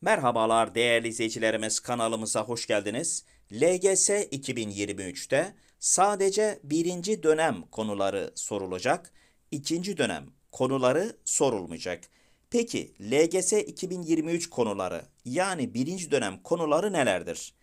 Merhabalar değerli izleyicilerimiz kanalımıza hoş geldiniz. LGS 2023'te sadece birinci dönem konuları sorulacak, ikinci dönem konuları sorulmayacak. Peki LGS 2023 konuları yani birinci dönem konuları nelerdir?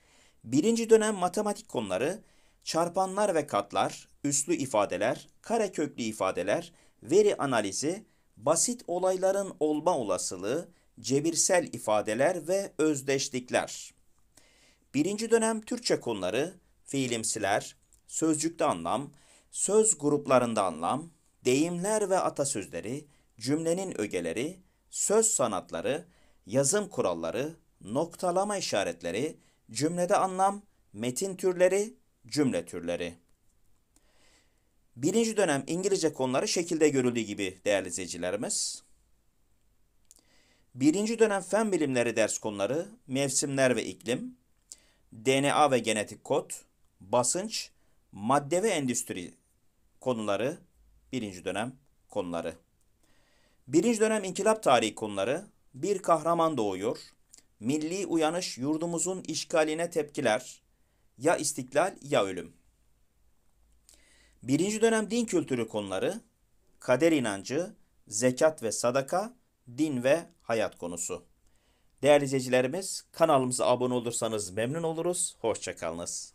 Birinci dönem matematik konuları çarpanlar ve katlar, üslü ifadeler, kareköklü ifadeler, veri analizi, basit olayların olma olasılığı, cebirsel ifadeler ve özdeşlikler. Birinci dönem Türkçe konuları, fiilimsiler, sözcükte anlam, söz gruplarında anlam, deyimler ve atasözleri, cümlenin ögeleri, söz sanatları, yazım kuralları, noktalama işaretleri, cümlede anlam, metin türleri, cümle türleri. Birinci dönem İngilizce konuları şekilde görüldüğü gibi değerli izleyicilerimiz. Birinci dönem fen bilimleri ders konuları mevsimler ve iklim, DNA ve genetik kod, basınç, madde ve endüstri konuları birinci dönem konuları. Birinci dönem inkılap tarihi konuları bir kahraman doğuyor, milli uyanış yurdumuzun işgaline tepkiler, ya istiklal ya ölüm. Birinci dönem din kültürü konuları kader inancı, zekat ve sadaka, din ve hayat konusu. Değerli izleyicilerimiz kanalımıza abone olursanız memnun oluruz. Hoşçakalınız.